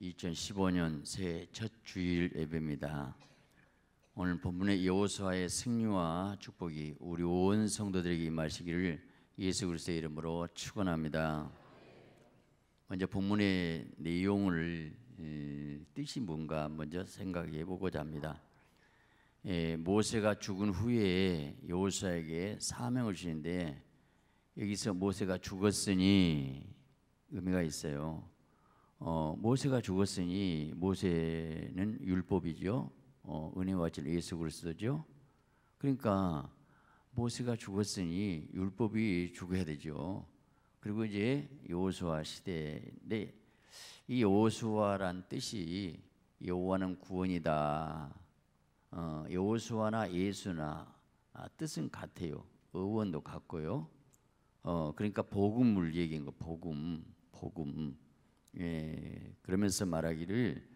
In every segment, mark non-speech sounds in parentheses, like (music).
2015년 새해 첫 주일 예배입니다. 오늘 본문의 여호수아의 승리와 축복이 우리 온 성도들에게 임하시기를 예수 그리스도의 이름으로 축원합니다. 먼저 본문의 내용을 뜻이 뭔가 먼저 생각해 보고자 합니다. 에, 모세가 죽은 후에 여호수아에게 사명을 주는데 여기서 모세가 죽었으니 의미가 있어요. 어, 모세가 죽었으니 모세는 율법이죠. 어, 은혜와 진 예수 그리스도죠. 그러니까 모세가 죽었으니 율법이 죽어야 되죠. 그리고 이제 여호수아 시대인데 이 여호수아란 뜻이 여호와는 구원이다. 어, 여호수아나 예수나 아, 뜻은 같아요. 어원도 같고요. 어, 그러니까 복음물 얘기인 거 복음, 복음. 예, 그러면서 말하기를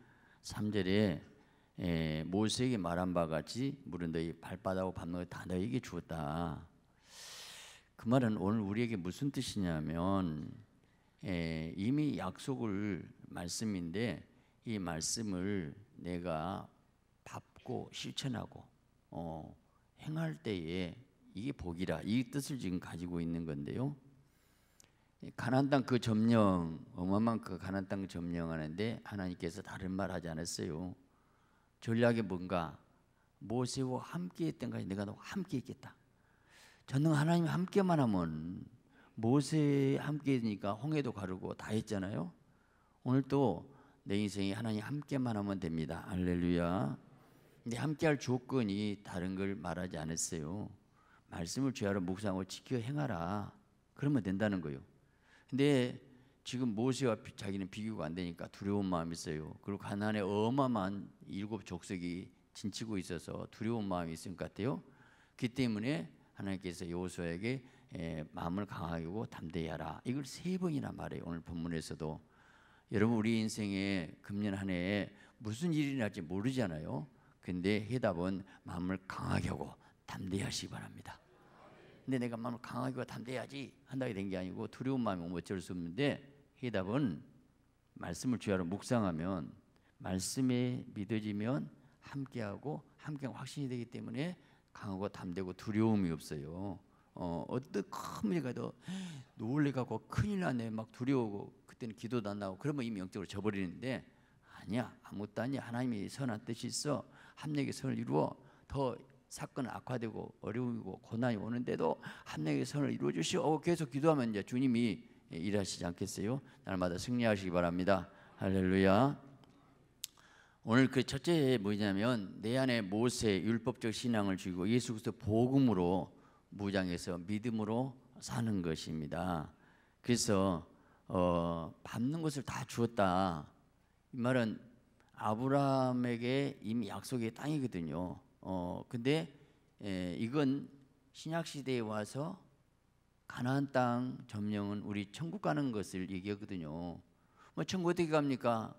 3절에 예, 모세에게 말한 바 같이 물은 너희 발바닥하고 밤너희 다 너희에게 주었다. 그 말은 오늘 우리에게 무슨 뜻이냐면 예, 이미 약속을 말씀인데 이 말씀을 내가 받고 실천하고 어, 행할 때에 이게 복이라 이 뜻을 지금 가지고 있는 건데요. 가나안 땅그 점령 어마어마한 그 가나안 땅 점령하는데 하나님께서 다른 말 하지 않았어요. 전략이 뭔가 모세와 함께 했던 것이 내가 너와 함께 있겠다. 전능 하나님 함께만 하면 모세 함께 니까 홍해도 가르고 다 했잖아요. 오늘도 내 인생이 하나님 함께만 하면 됩니다. 할렐루야. 근데 함께할 조건이 다른 걸 말하지 않았어요. 말씀을 죄하러 묵상하고 지켜 행하라. 그러면 된다는 거예요. 근데 지금 모세와 자기는 비교가 안 되니까 두려운 마음이 있어요. 그리고 가나안의 어마마 일곱 족속이 진치고 있어서 두려운 마음이 있을 것 같아요. 그 때문에 하나님께서 여호수아에게 예, 마음을 강 하고 담대히 하라. 이걸 세 번이나 말해요. 오늘 본문에서도 여러분 우리 인생에 금년 한 해에 무슨 일이 날지 모르잖아요. 근데 해답은 마음을 강하게 하고 담대히 하시기 바랍니다. 근데 내가 마음을 강하게 담대해야지 한다게 된 게 아니고 두려운 마음이 오면 어쩔 수 없는데 해답은 말씀을 주야로 묵상하면 말씀에 믿어지면 함께하고 함께 확신이 되기 때문에 강하고 담대고 두려움이 없어요. 어, 어떤 큰문가더 놀래가고 큰일 나네 막 두려우고 그때는 기도도 안나고 그러면 이미 영적으로 져버리는데 아니야 아무것도 아니야 하나님이 선한 뜻이 있어 합력의 선을 이루어 더 사건 악화되고 어려움이고 고난이 오는데도 함량의 선을 이루어 주시고 계속 기도하면 이제 주님이 일하시지 않겠어요? 날마다 승리하시기 바랍니다. 할렐루야. 오늘 그 첫째 뭐냐면 내 안에 모세 율법적 신앙을 주고 예수 그리스도 복음으로 무장해서 믿음으로 사는 것입니다. 그래서 어, 밟는 것을 다 주었다. 이 말은 아브라함에게 이미 약속의 땅이거든요. 어 근데 에, 예, 이건 신약 시대에 와서 가나안 땅 점령은 우리 천국 가는 것을 얘기했거든요뭐 천국 어떻게 갑니까?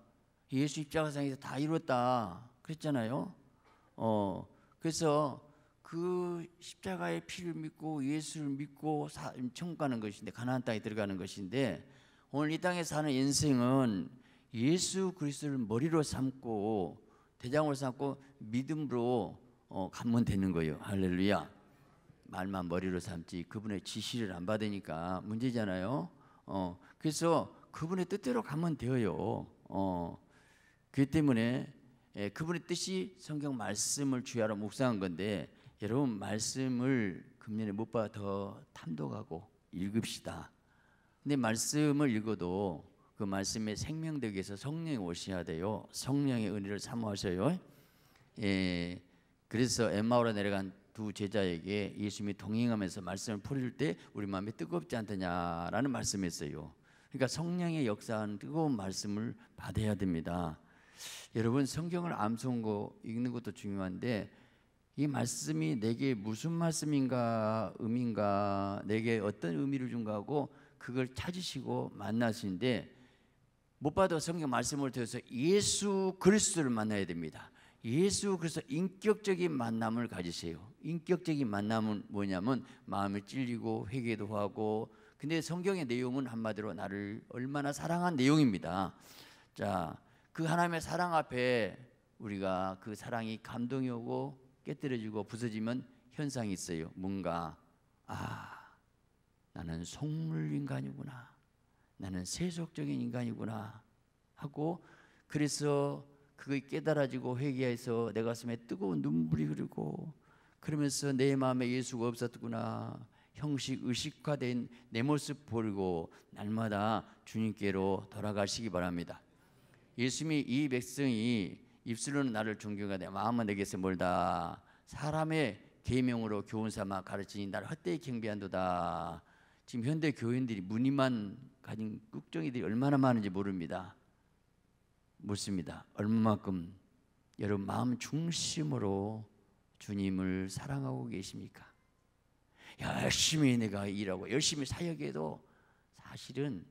예수 입자가상에서 다 이뤘다 그랬잖아요. 어 그래서 그 십자가의 피를 믿고 예수를 믿고 사, 천국 가는 것인데 가나안 땅에 들어가는 것인데 오늘 이 땅에 사는 인생은 예수 그리스도를 머리로 삼고 대장으로 삼고 믿음으로 어, 가면 되는 거예요. 할렐루야. 말만 머리로 삼지 그분의 지시를 안 받으니까 문제잖아요. 어, 그래서 그분의 뜻대로 가면 되어요. 어, 그 때문에 예, 그분의 뜻이 성경 말씀을 주야로 묵상한 건데 여러분 말씀을 금년에 못봐더 탐독하고 읽읍시다. 근데 말씀을 읽어도 그 말씀의 생명되기 위해서 성령이 오셔야 돼요. 성령의 은혜를 사모하셔요. 예, 그래서 엠마오로 내려간 두 제자에게 예수님이 동행하면서 말씀을 풀릴 때 우리 마음이 뜨겁지 않느냐라는 말씀했어요. 그러니까 성령의 역사는 뜨거운 말씀을 받아야 됩니다. 여러분 성경을 암송한 읽는 것도 중요한데 이 말씀이 내게 무슨 말씀인가 의미인가 내게 어떤 의미를 준가 하고 그걸 찾으시고 만나시는데 못 봐도 성경 말씀을 통해서 예수 그리스도를 만나야 됩니다. 예수 그래서 인격적인 만남을 가지세요. 인격적인 만남은 뭐냐면 마음이 찔리고 회개도 하고 근데 성경의 내용은 한마디로 나를 얼마나 사랑한 내용입니다. 자, 그 하나님의 사랑 앞에 우리가 그 사랑이 감동이 오고 깨뜨려지고 부서지면 현상이 있어요. 뭔가 아, 나는 속물 인간이구나. 나는 세속적인 인간이구나 하고 그래서 그게 깨달아지고 회개해서 내 가슴에 뜨거운 눈물이 흐르고 그러면서 내 마음에 예수가 없었구나 형식 의식화된 내 모습 보고 날마다 주님께로 돌아가시기 바랍니다. 예수님이 이 백성이 입술로는 나를 존경하되 마음은 내게서 멀다. 사람의 계명으로 교훈 삼아 가르치니 나를 헛되이 경배한도다. 지금 현대 교인들이 무늬만 가진 꾹정이들이 얼마나 많은지 모릅니다. 묻습니다. 얼마만큼 여러분 마음 중심으로 주님을 사랑하고 계십니까? 열심히 내가 일하고 열심히 사역해도 사실은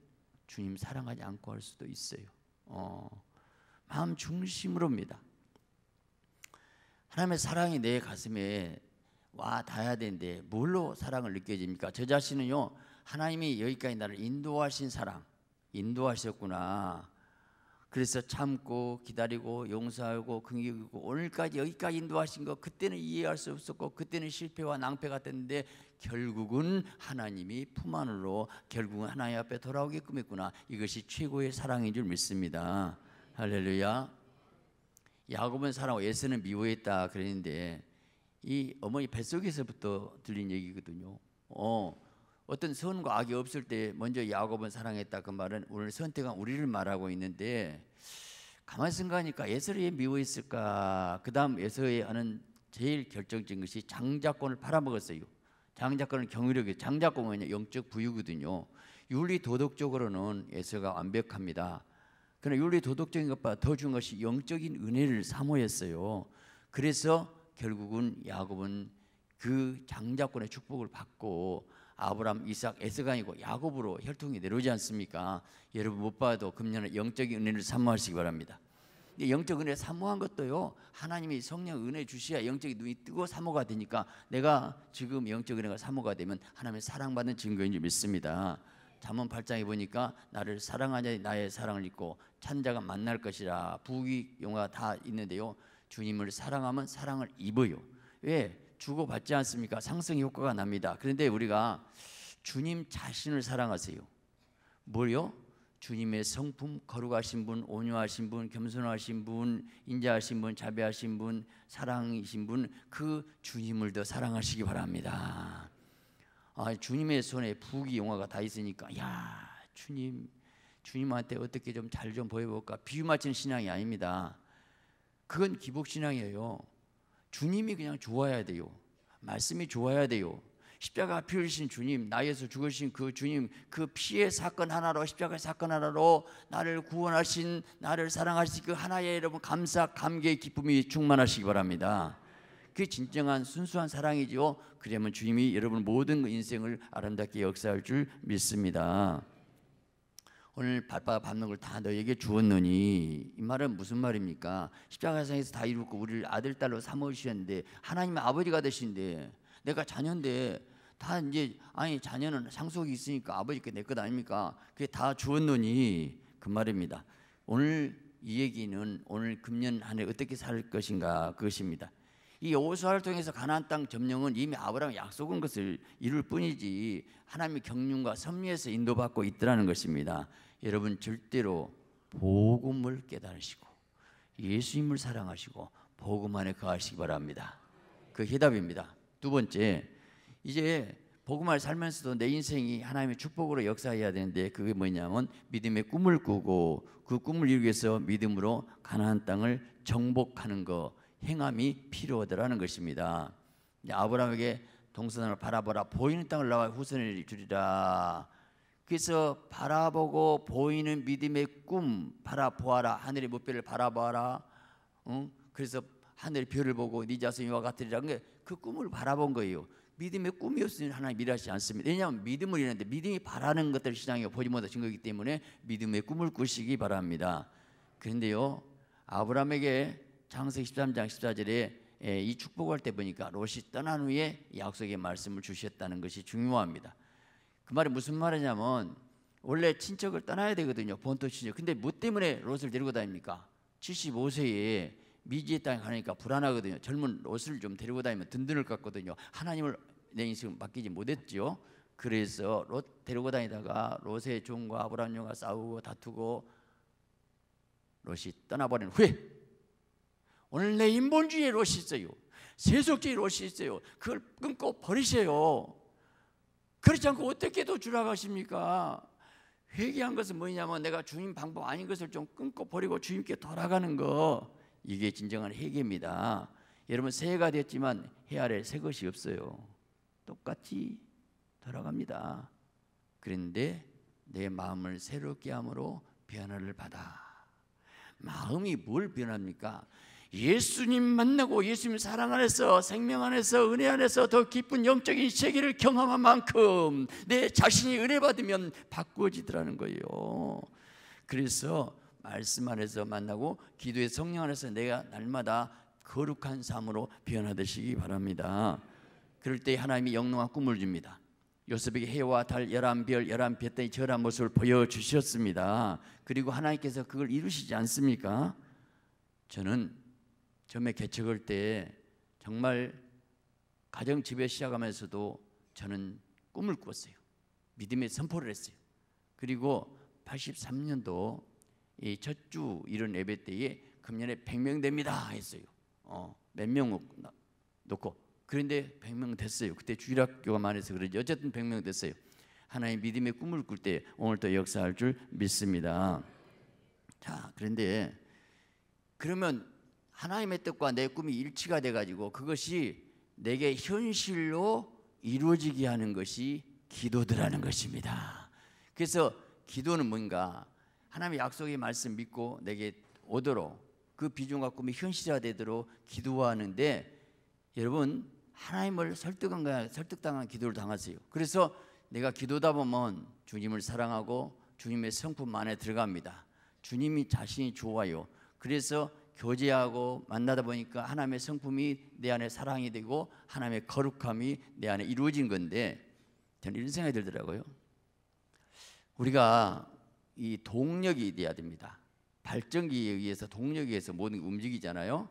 주님 사랑하지 않고 할 수도 있어요. 어, 마음 중심으로입니다. 하나님의 사랑이 내 가슴에 와 닿아야 되는데 뭘로 사랑을 느껴집니까? 저 자신은요 하나님이 여기까지 나를 인도하신 사랑 인도하셨구나 그래서 참고 기다리고 용서하고 긍휼이고 오늘까지 여기까지 인도하신 거 그때는 이해할 수 없었고 그때는 실패와 낭패가 됐는데 결국은 하나님이 품 안으로 결국은 하나님 앞에 돌아오게끔 했구나 이것이 최고의 사랑인 줄 믿습니다 할렐루야 야곱은 사랑하고 예수는 미워했다 그랬는데 이 어머니 뱃속에서부터 들린 얘기거든요 어 어떤 선과 악이 없을 때 먼저 야곱은 사랑했다 그 말은 오늘 선택한 우리를 말하고 있는데 가만 생각하니까 에서에 미워했을까? 그다음 에서에 하는 제일 결정적인 것이 장자권을 팔아먹었어요. 장자권은 경유력이 에요 장자권은 뭐냐? 영적 부유거든요. 윤리 도덕적으로는 에서가 완벽합니다. 그러나 윤리 도덕적인 것보다 더 중요한 것이 영적인 은혜를 사모했어요. 그래서 결국은 야곱은 그 장자권의 축복을 받고 아브람, 이삭, 에스강이고 야곱으로 혈통이 내려오지 않습니까? 여러분 못 봐도 금년에 영적인 은혜를 사모하시기 바랍니다. 영적 은혜 사모한 것도요. 하나님이 성령 은혜 주시야 영적인 눈이 뜨고 사모가 되니까 내가 지금 영적 은혜가 사모가 되면 하나님의 사랑받는 증거인 줄 믿습니다. 잠언 8장에 보니까 나를 사랑하냐 나의 사랑을 잊고 찬자가 만날 것이라 부귀 용화 다 있는데요. 주님을 사랑하면 사랑을 입어요. 왜? 주고받지 않습니까? 상승 효과가 납니다. 그런데 우리가 주님 자신을 사랑하세요. 뭘요? 주님의 성품, 거룩하신 분, 온유하신 분, 겸손하신 분, 인자하신 분, 자비하신 분, 사랑이신 분, 그 주님을 더 사랑하시기 바랍니다. 아, 주님의 손에 부귀 영화가 다 있으니까, 야, 주님, 주님한테 어떻게 좀 잘좀 좀 보여볼까? 비유 맞춘 신앙이 아닙니다. 그건 기복 신앙이에요. 주님이 그냥 좋아야 돼요. 말씀이 좋아야 돼요. 십자가 피 흘리신 주님, 나에서 죽으신 그 주님, 그 피의 사건 하나로 십자가 사건 하나로 나를 구원하신 나를 사랑하신 그 하나의 여러분 감사 감개의 기쁨이 충만하시기 바랍니다. 그 진정한 순수한 사랑이지요. 그러면 주님이 여러분 모든 인생을 아름답게 역사할 줄 믿습니다. 오늘 바빠 밟는 걸 다 너에게 주었느니 이 말은 무슨 말입니까? 십자가상에서 다 이루고 우리를 아들 딸로 삼으시는데 하나님의 아버지가 되신데 내가 자녀인데 다 이제 아니 자녀는 상속이 있으니까 아버지께 내것 아닙니까? 그게 다 주었느니 그 말입니다. 오늘 이 얘기는 오늘 금년 안에 어떻게 살 것인가 그것입니다. 이 여호수아를 통해서 가나안 땅 점령은 이미 아브라함 약속한 것을 이룰 뿐이지 하나님의 경륜과 섭리에서 인도받고 있더라는 것입니다. 여러분 절대로 복음을 깨달으시고 예수님을 사랑하시고 복음 안에 거하시기 바랍니다. 그 해답입니다. 두 번째 이제 복음을 살면서도 내 인생이 하나님의 축복으로 역사해야 되는데 그게 뭐냐면 믿음의 꿈을 꾸고 그 꿈을 이루기 위해서 믿음으로 가나안 땅을 정복하는 것 행함이 필요하더라는 것입니다. 아브라함에게 동서을 바라보라 보이는 땅을 나와 후손을 주리라. 그래서 바라보고 보이는 믿음의 꿈 바라보아라 하늘의 목표를 바라보아라. 응? 그래서 하늘의 별을 보고 네 자손이 와 같으리라는 게그 꿈을 바라본 거예요. 믿음의 꿈이었으니 하나님 일하지 않습니다. 왜냐하면 믿음을 잃는데 믿음이 바라는 것들을 시장에 보지 못하신 거기 때문에 믿음의 꿈을 꾸시기 바랍니다. 그런데요 아브라함에게 장세 13장 14절에 이 축복할 때 보니까 롯이 떠난 후에 약속의 말씀을 주셨다는 것이 중요합니다. 그 말이 무슨 말이냐면 원래 친척을 떠나야 되거든요. 본토 친척. 근데 뭐 때문에 롯을 데리고 다닙니까? 75세에 미지의 땅에 가니까 불안하거든요. 젊은 롯을 좀 데리고 다니면 든든할 것 같거든요. 하나님을 내 인생을 맡기지 못했지 그래서 롯 데리고 다니다가 롯의 종과 아브라함과 싸우고 다투고 롯이 떠나버린 후에 오늘 내 인본주의의 롯이 있어요. 세속주의 롯이 있어요. 그걸 끊고 버리세요. 그렇지 않고 어떻게 또 주라 가십니까? 회개한 것은 뭐냐면 내가 주님 방법 아닌 것을 좀 끊고 버리고 주님께 돌아가는 거 이게 진정한 회개입니다. 여러분 새해가 됐지만 해 아래 새 것이 없어요. 똑같이 돌아갑니다. 그런데 내 마음을 새롭게 함으로 변화를 받아. 마음이 뭘 변합니까? 예수님 만나고 예수님 사랑 안에서 생명 안에서 은혜 안에서 더 깊은 영적인 세계를 경험한 만큼 내 자신이 은혜 받으면 바꾸어지더라는 거예요. 그래서 말씀 안에서 만나고 기도의 성령 안에서 내가 날마다 거룩한 삶으로 변화되시기 바랍니다. 그럴 때 하나님이 영롱한 꿈을 줍니다. 요셉에게 해와 달 열한 별 열한 별때 저런 모습을 보여주셨습니다. 그리고 하나님께서 그걸 이루시지 않습니까? 저는 처음에 개척할 때 정말 가정 집에 시작하면서도 저는 꿈을 꾸었어요. 믿음의 선포를 했어요. 그리고 83년도 이 첫주 이런 예배 때에 금년에 100명 됩니다 했어요. 어, 몇 명 놓고 그런데 100명 됐어요. 그때 주일학교가 많아서 그런지 어쨌든 100명 됐어요. 하나의 믿음의 꿈을 꿀 때 오늘도 역사할 줄 믿습니다. 자, 그런데 그러면 하나님의 뜻과 내 꿈이 일치가 돼가지고 그것이 내게 현실로 이루어지게 하는 것이 기도더라는 것입니다. 그래서 기도는 뭔가 하나님의 약속의 말씀 믿고 내게 오도록 그 비중과 꿈이 현실화되도록 기도하는데 여러분 하나님을 설득한 설득당한 기도를 당하세요. 그래서 내가 기도다 보면 주님을 사랑하고 주님의 성품 안에 들어갑니다. 주님이 자신이 좋아요. 그래서 교제하고 만나다 보니까 하나님의 성품이 내 안에 사랑이 되고 하나님의 거룩함이 내 안에 이루어진 건데 저는 이런 생각이 들더라고요. 우리가 이 동력이 돼야 됩니다. 발전기에 의해서 동력에 의해서 모든 게 움직이잖아요.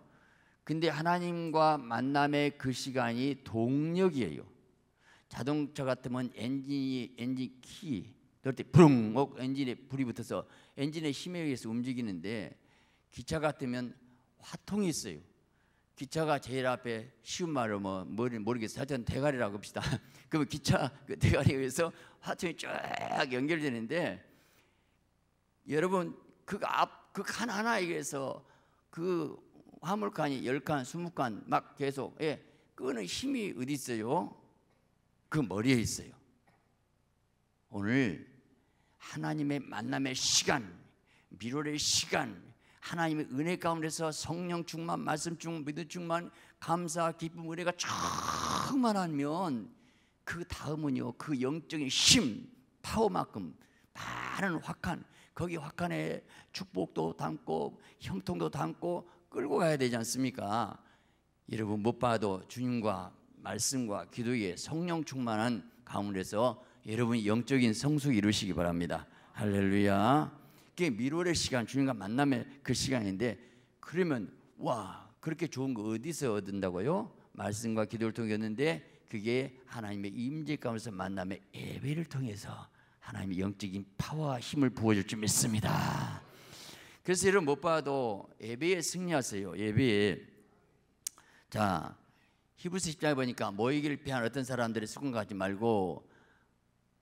근데 하나님과 만남의 그 시간이 동력이에요. 자동차 같으면 엔진이 엔진 키 넣을 때 부릉 어, 엔진에 불이 붙어서 엔진의 힘에 의해서 움직이는데 기차가 뜨면 화통이 있어요. 기차가 제일 앞에 쉬운 말로 뭐 모르겠어 하여튼 대가리라고 합시다. (laughs) 그러면 기차 그 대가리에 의해서 화통이 쫙 연결되는데 여러분 그 앞그 그 칸 하나에 의해서 그 화물칸이 열칸 스무 칸 막 계속 예, 끄는 힘이 어디 있어요? 그 머리에 있어요. 오늘 하나님의 만남의 시간, 미로의 시간, 하나님의 은혜 가운데서 성령 충만, 말씀 충만, 믿음 충만, 감사, 기쁨, 은혜가 충만하면 그 다음은요 그 영적인 힘, 파워만큼 많은 확한 거기 확한에 축복도 담고 형통도 담고 끌고 가야 되지 않습니까? 여러분 못 봐도 주님과 말씀과 기도에 성령 충만한 가운데서 여러분 영적인 성숙 이루시기 바랍니다. 할렐루야. 그게 미로의 시간 주님과 만남의 그 시간인데 그러면 와 그렇게 좋은 거 어디서 얻는다고요? 말씀과 기도를 통했는데 그게 하나님의 임재 가운데서 만남의 예배를 통해서 하나님의 영적인 파워와 힘을 부어줄 줄 믿습니다. 그래서 이를 못 봐도 예배에 승리하세요. 예배에 자 히브리서 1장에 보니까 모이기를 피한 어떤 사람들의 수군가지 말고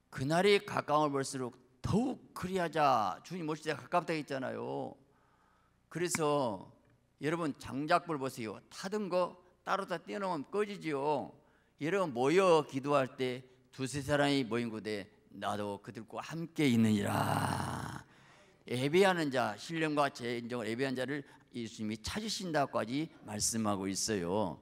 그날이 가까워 볼수록 더욱 그리하자 주님 오실 때 가깝다 했잖아요 그래서 여러분 장작불 보세요 타던 거 따로 다 떼어놓으면 꺼지지요 여러분 모여 기도할 때 두세 사람이 모인 곳에 나도 그들과 함께 있느니라 예배하는 자 신령과 재인정을 예배한 자를 예수님이 찾으신다까지 말씀하고 있어요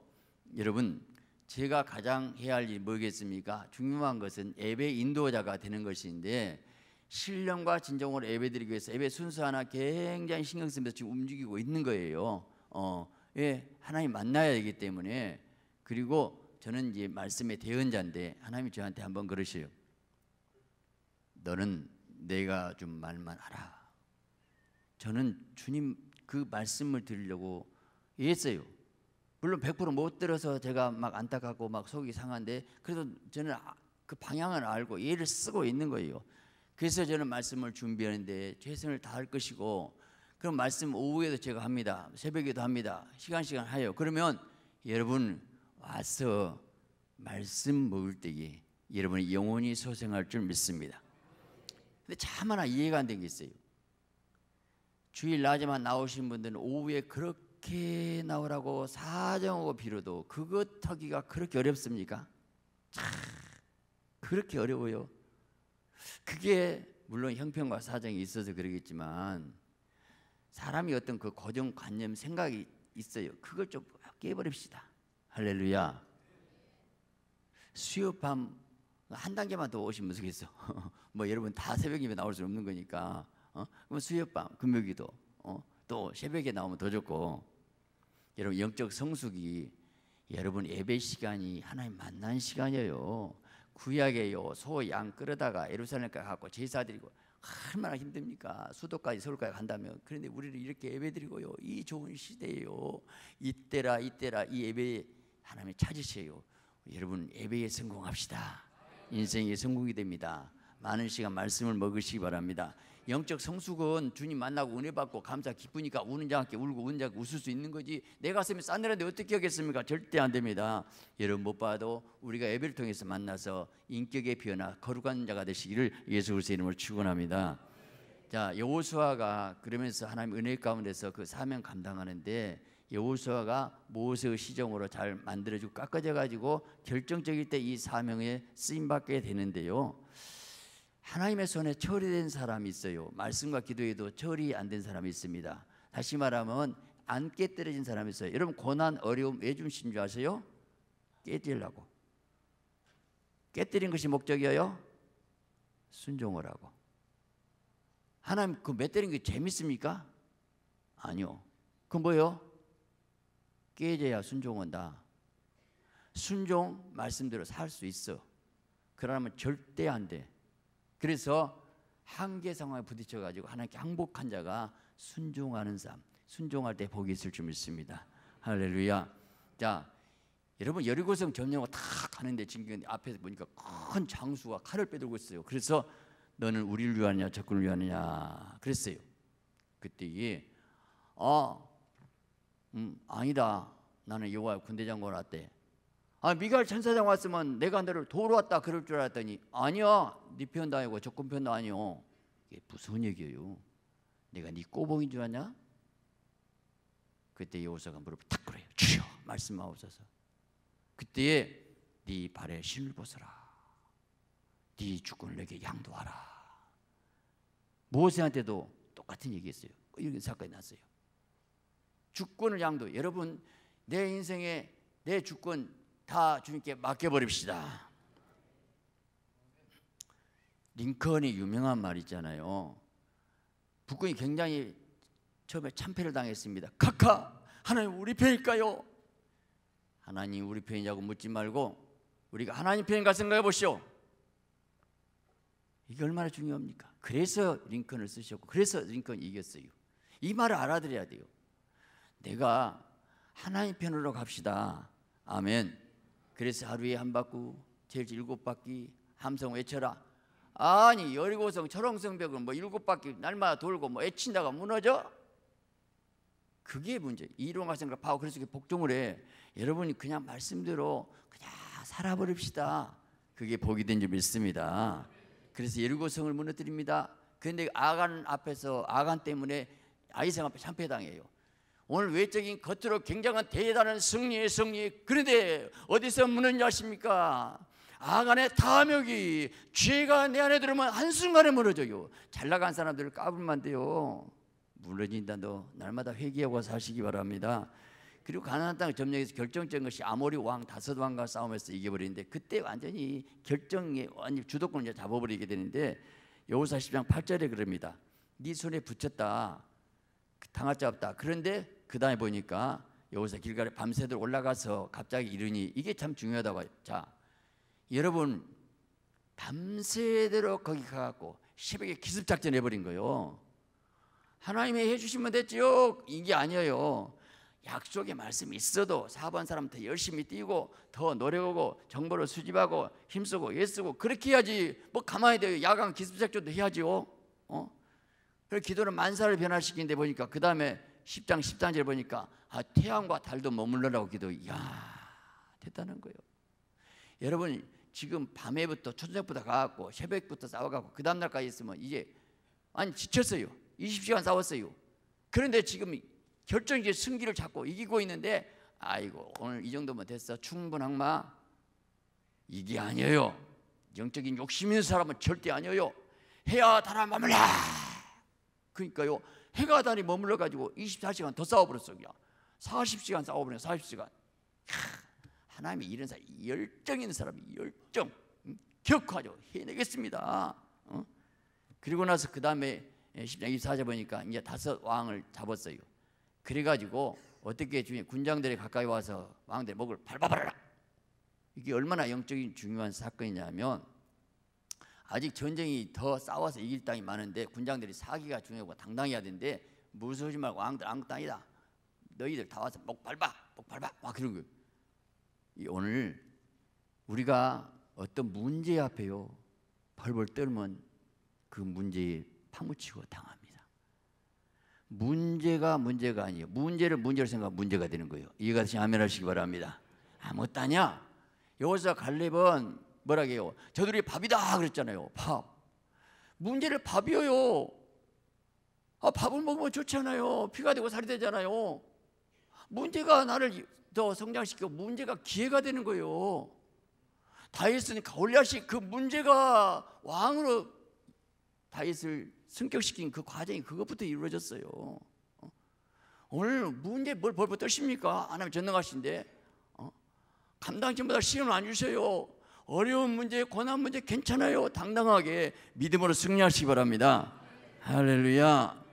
여러분 제가 가장 해야 할 일이 뭐겠습니까? 중요한 것은 예배 인도자가 되는 것인데 신령과 진정으로 예배드리기 위해서 예배 순서 하나 굉장히 신경 쓰면서 지금 움직이고 있는 거예요. 어, 예, 하나님 만나야 되기 때문에 그리고 저는 이제 말씀의 대언자인데 하나님이 저한테 한번 그러셔요. 너는 내가 좀 말만 알아. 저는 주님 그 말씀을 드리려고 했어요. 물론 100%못 들어서 제가 막 안타깝고 막 속이 상한데 그래도 저는 아, 그 방향을 알고 예를 쓰고 있는 거예요. 그래서 저는 말씀을 준비하는데 최선을 다할 것이고 그런 말씀 오후에도 제가 합니다. 새벽에도 합니다. 시간 시간 하요. 그러면 여러분 와서 말씀 먹을 때에 여러분의 영혼이 소생할 줄 믿습니다. 근데 참 하나 이해가 안 되는 게 있어요. 주일 낮에만 나오신 분들은 오후에 그렇게 나오라고 사정하고 빌어도 그것 하기가 그렇게 어렵습니까? 참 그렇게 어려워요. 그게 물론 형편과 사정이 있어서 그러겠지만 사람이 어떤 그 고정관념 생각이 있어요. 그걸 좀 깨버립시다. 할렐루야. 수요밤 한 단계만 더 오시면 좋겠어. (laughs) 뭐 여러분 다 새벽이면 나올 수 없는 거니까. 어? 그럼 수요밤, 금요기도, 어? 또 새벽에 나오면 더 좋고. 여러분 영적 성숙이 여러분 예배 시간이 하나님 만난 시간이에요. 구약의 요소 양 끌어다가 예루살렘까지 갖고 제사드리고 얼마나 힘듭니까? 수도까지 서울까지 간다면 그런데 우리를 이렇게 예배드리고요. 이 좋은 시대요 이때라 이때라 이 예배 하나님 찾으세요. 여러분 예배에 성공합시다. 인생의 성공이 됩니다. 많은 시간 말씀을 먹으시기 바랍니다. 영적 성숙은 주님 만나고 은혜 받고 감사 기쁘니까 우는 자께 울고 우는 자께 웃을 수 있는 거지 내 가슴이 싸늘한데 어떻게 하겠습니까? 절대 안 됩니다 여러분 못 봐도 우리가 예배를 통해서 만나서 인격의 변화 거룩한 자가 되시기를 예수 그리스도 이름을 축원합니다 자 여호수아가 그러면서 하나님 은혜 가운데서 그 사명 감당하는데 여호수아가 모세의 시정으로 잘 만들어지고 깎아져 가지고 결정적일 때 이 사명에 쓰임 받게 되는데요. 하나님의 손에 처리된 사람이 있어요. 말씀과 기도에도 처리 안 된 사람이 있습니다. 다시 말하면 안 깨뜨려진 사람이 있어요. 여러분 고난 어려움 왜 주신 줄 아세요? 깨뜨리려고. 깨뜨린 것이 목적이에요. 순종을 하고. 하나님 그 맺때린 게 재밌습니까? 아니요. 그 뭐요? 깨져야 순종한다. 순종 말씀대로 살 수 있어. 그러면 절대 안 돼. 그래서 한계 상황에 부딪혀 가지고 하나님께 항복한 자가 순종하는 삶, 순종할 때 복이 있을 줄 믿습니다. 할렐루야. 자, 여러분 여리고성 점령을 탁 하는데 지금 앞에서 보니까 큰 장수가 칼을 빼들고 있어요. 그래서 너는 우리를 위하느냐 적군을 위하느냐 그랬어요. 그때 이 아, 음, 아니다. 나는 여호와 군대장관 왔대. 아 미갈 천사장 왔으면 내가 너를 도로 왔다 그럴 줄 알았더니 아니야 네 편도 아니고 조건 편도 아니오 이게 무슨 얘기예요 내가 네 꼬봉인 줄 아냐 그때 여호사가 무릎을 탁 그래요 주여 말씀하옵소서 그때에 네 발에 신을 벗어라 네 주권을 내게 양도하라 모세한테도 똑같은 얘기했어요 이런 사건이 났어요 주권을 양도 여러분 내 인생에 내 주권 다 주님께 맡겨버립시다. 링컨이 유명한 말 있잖아요. 북군이 굉장히 처음에 참패를 당했습니다. 카카 하나님 우리 편일까요? 하나님 우리 편이냐고 묻지 말고 우리가 하나님 편인가 생각해 보시오. 이게 얼마나 중요합니까? 그래서 링컨을 쓰셨고 그래서 링컨이 이겼어요. 이 말을 알아들어야 돼요. 내가 하나님 편으로 갑시다. 아멘. 그래서 하루에 한바퀴 제일 일곱 바퀴 함성 외쳐라. 아니 열고성 철옹성벽은 뭐 일곱 바퀴 날마다 돌고 뭐 외친다가 무너져? 그게 문제. 이론화생과 파워 그래서 복종을 해. 여러분이 그냥 말씀대로 그냥 살아버립시다. 그게 복이 된줄 믿습니다. 그래서 열고성을 무너뜨립니다. 그런데 아간 앞에서 아간 때문에 아이상 앞에 참패당해요. 오늘 외적인 겉으로 굉장한 대단한 승리의 승리 그런데 어디서 문을 여십니까? 아간의 탐욕이 죄가 내 안에 들어오면 한순간에 무너져요 잘 나간 사람들을 까불면 돼요 무너진다 너 날마다 회개하고 사시기 바랍니다 그리고 가나안 땅 점령에서 결정적인 것이 아모리 왕 다섯 왕과 싸움에서 이겨버리는데 그때 완전히 결정에 완전 주도권을 잡아버리게 되는데 여호사 10장 8절에 그럽니다 네 손에 붙였다 그 당할 자 없다 그런데 그 다음에 보니까 여기서 길가에 밤새들 올라가서 갑자기 이르니 이게 참 중요하다고 자 여러분 밤새도록 거기 가갖고 새벽에 기습작전 해버린 거요 하나님이 해주시면 됐지요 이게 아니에요 약속의 말씀이 있어도 사업한 사람 한테 열심히 뛰고 더 노력하고 정보를 수집하고 힘쓰고 애쓰고 그렇게 해야지 뭐 가만히 돼요 야간 기습작전도 해야지요 어? 그래서 기도는 만사를 변화시키는데 보니까 그 다음에 10장 13절 보니까 아, 태양과 달도 머물러라고 기도. 야 됐다는 거예요. 여러분 지금 밤에부터 초저녁부터 가갖고 새벽부터 싸워갖고 그 다음날까지 있으면 이제 아니 지쳤어요. 20시간 싸웠어요. 그런데 지금 결정적 승기를 잡고 이기고 있는데 아이고 오늘 이 정도면 됐어. 충분한 마. 이게 아니에요. 영적인 욕심 있는 사람은 절대 아니에요. 해야 달아 마물라. 그러니까요. 해가 다니 머물러 가지고 24시간 더 싸워버렸어 그냥 40시간 싸워버렸어 40시간 하나님이 이런 사람 열정 있는 사람이 열정 격하죠 음, 해내겠습니다 어? 그리고 나서 그 다음에 10장 예, 24절 보니까 이제 다섯 왕을 잡았어요 그래가지고 어떻게 주님 군장들이 가까이 와서 왕들의 목을 밟아버려라 이게 얼마나 영적인 중요한 사건이냐면 아직 전쟁이 더 싸워서 이길 땅이 많은데 군장들이 사기가 중요하고 당당해야 되는데 무서워지 말고 왕들 아무 땅이다. 너희들 다 와서 목 밟아, 목 밟아, 막 그런 거. 이 오늘 우리가 어떤 문제 앞에요 벌벌 떨면 그 문제에 파묻히고 당합니다. 문제가 문제가 아니에요. 문제를 문제로 생각 하면 문제가 되는 거예요. 이해가 되시 면 아멘하시기 바랍니다. 아무것도 아니야. 여기서 갈렙은 뭐라게요? 저들이 밥이다 그랬잖아요. 밥. 문제를 밥이요 아, 밥을 먹으면 좋잖아요. 피가 되고 살이 되잖아요. 문제가 나를 더 성장시키고 문제가 기회가 되는 거예요. 다윗은 가리앗이그 문제가 왕으로 다윗을 승격시킨 그 과정이 그것부터 이루어졌어요. 오늘 문제 뭘 벌벌 떠십니까? 하나님 전능하신데 어? 감당치 못할 시험을 안 주셔요. 어려운 문제, 고난 문제 괜찮아요. 당당하게 믿음으로 승리하시기 바랍니다. 할렐루야.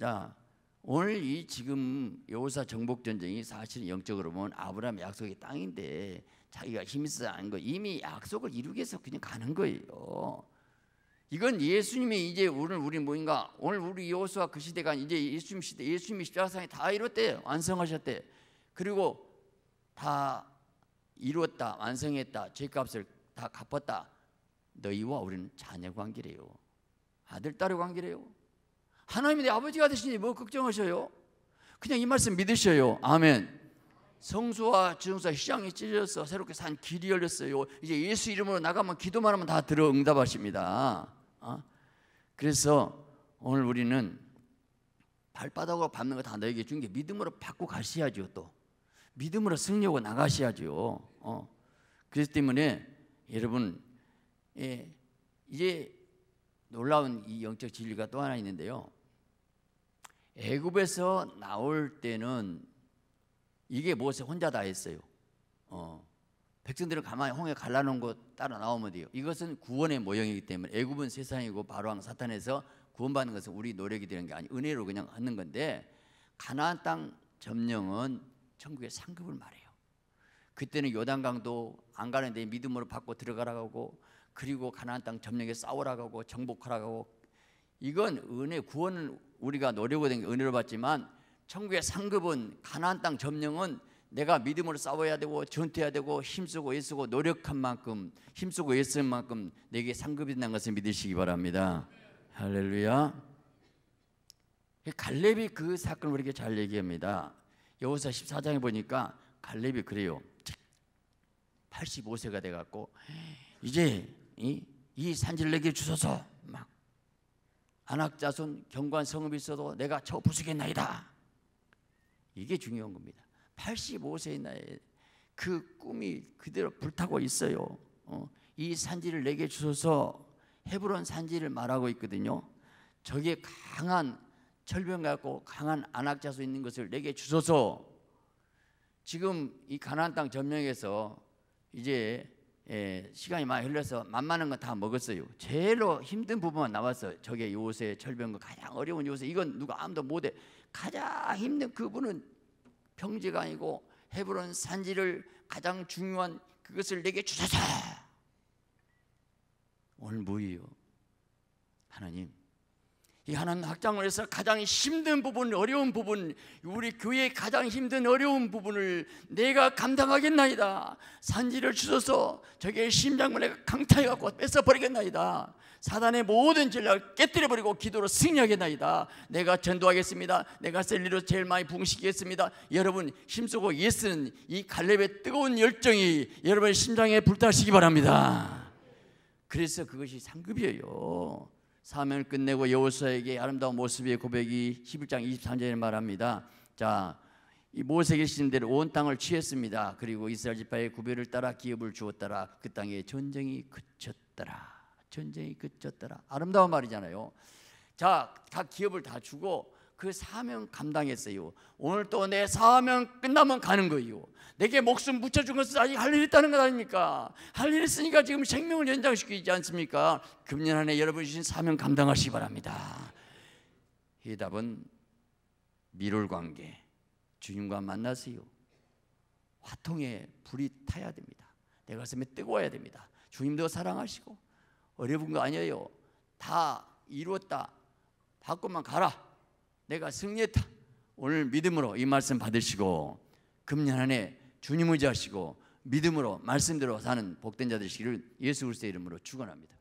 자, 오늘 이 지금 여호사 정복 전쟁이 사실 영적으로 보면 아브라함 약속의 땅인데 자기가 힘쓰지 거 이미 약속을 이루기 위해서 그냥 가는 거예요. 이건 예수님이 이제 오늘 우리 뭔가 오늘 우리 여호수아 그 시대가 이제 예수님 시대 예수님이 십자가상에 다이뤘대 완성하셨대. 그리고 다 이루었다, 완성했다, 죄값을 다 갚았다. 너희와 우리는 자녀 관계래요. 아들 딸의 관계래요. 하나님이 내 아버지가 되시니 뭐 걱정하셔요? 그냥 이 말씀 믿으셔요. 아멘. 성수와 지성수와 시장이 찢어져서 새롭게 산 길이 열렸어요. 이제 예수 이름으로 나가면 기도만 하면 다 들어 응답하십니다. 어? 그래서 오늘 우리는 발바닥으로 밟는 거 다 너에게 준 게 믿음으로 받고 가셔야죠 또. 믿음으로 승리하고 나가셔야죠. 어. 그렇기 때문에 여러분 예, 이제 놀라운 이 영적 진리가 또 하나 있는데요. 애굽에서 나올 때는 이게 모세 혼자 다 했어요. 어. 백성들을 가만히 홍해 갈라놓은 것 따라 나오면 돼요. 이것은 구원의 모형이기 때문에 애굽은 세상이고 바로왕 사탄에서 구원받는 것은 우리 노력이 되는 게 아니 은혜로 그냥 하는 건데 가나안 땅 점령은 천국의 상급을 말해요. 그때는 요단강도 안 가는데 믿음으로 받고 들어가라고 하고 그리고 가나안 땅 점령에 싸우라고 하고 정복하라고 하고 이건 은혜 구원은 우리가 노력된 게 은혜로 받지만 천국의 상급은 가나안 땅 점령은 내가 믿음으로 싸워야 되고 전투해야 되고 힘쓰고 애쓰고 노력한 만큼 힘쓰고 애쓴 만큼 내게 상급이 된다는 것을 믿으시기 바랍니다. 할렐루야. 갈렙이 그 사건을 우리에게 잘 얘기합니다. 여호사 14장에 보니까 갈렙이 그래요. 85세가 돼 갖고 이제 이, 이 산지를 내게 주소서 막 안악자손 경관 성읍이 있어도 내가 저 부수겠나이다. 이게 중요한 겁니다. 85세의 나이 그 꿈이 그대로 불타고 있어요. 어, 이 산지를 내게 주소서 헤브론 산지를 말하고 있거든요. 저게 강한 철병 갖고 강한 안악자수 있는 것을 내게 주소서. 지금 이 가나안 땅 점령에서 이제 예, 시간이 많이 흘러서 만만한 건 다 먹었어요. 제일로 힘든 부분만 남았어. 저게 요새 철병과 가장 어려운 요새 이건 누가 아무도 못해. 가장 힘든 그분은 평지가 아니고 헤브론 산지를 가장 중요한 그것을 내게 주소서. 오늘 뭐예요 하나님 이 하나님 학장을해서 가장 힘든 부분, 어려운 부분, 우리 교회의 가장 힘든 어려운 부분을 내가 감당하겠나이다. 산지를 주소서 저게 심장을 내가 강타해 갖고 뺏어 버리겠나이다. 사단의 모든 전략을 깨뜨려 버리고 기도로 승리하겠나이다. 내가 전도하겠습니다. 내가 셀리로 제일 많이 붕시겠습니다. 여러분 힘쓰고 예스는 이 갈렙의 뜨거운 열정이 여러분 심장에 불타시기 바랍니다. 그래서 그것이 상급이에요. 사면을 끝내고 여호수아에게 아름다운 모습의 고백이 11장 23절에 말합니다. 자, 이 모세계신대로 온 땅을 취했습니다. 그리고 이스라엘 지파의 구별을 따라 기업을 주었더라. 그 땅에 전쟁이 그쳤더라. 전쟁이 그쳤더라. 아름다운 말이잖아요. 자, 각 기업을 다 주고 그 사명 감당했어요. 오늘 또 내 사명 끝나면 가는 거예요. 내게 목숨 묻혀준 것은 아직 할일 있다는 것 아닙니까? 할일 있으니까 지금 생명을 연장시키지 않습니까? 금년 안에 여러분 주신 사명 감당하시기 바랍니다. 해답은 미롤 관계, 주님과 만나세요. 화통에 불이 타야 됩니다. 내 가슴에 뜨거워야 됩니다. 주님도 사랑하시고 어려운 거 아니에요. 다 이루었다. 밖으만 가라. 내가 승리했다. 오늘 믿음으로 이 말씀 받으시고 금년 안에 주님 의지하시고 믿음으로 말씀대로 사는 복된 자들시기를 예수 그리스도의 이름으로 축원합니다.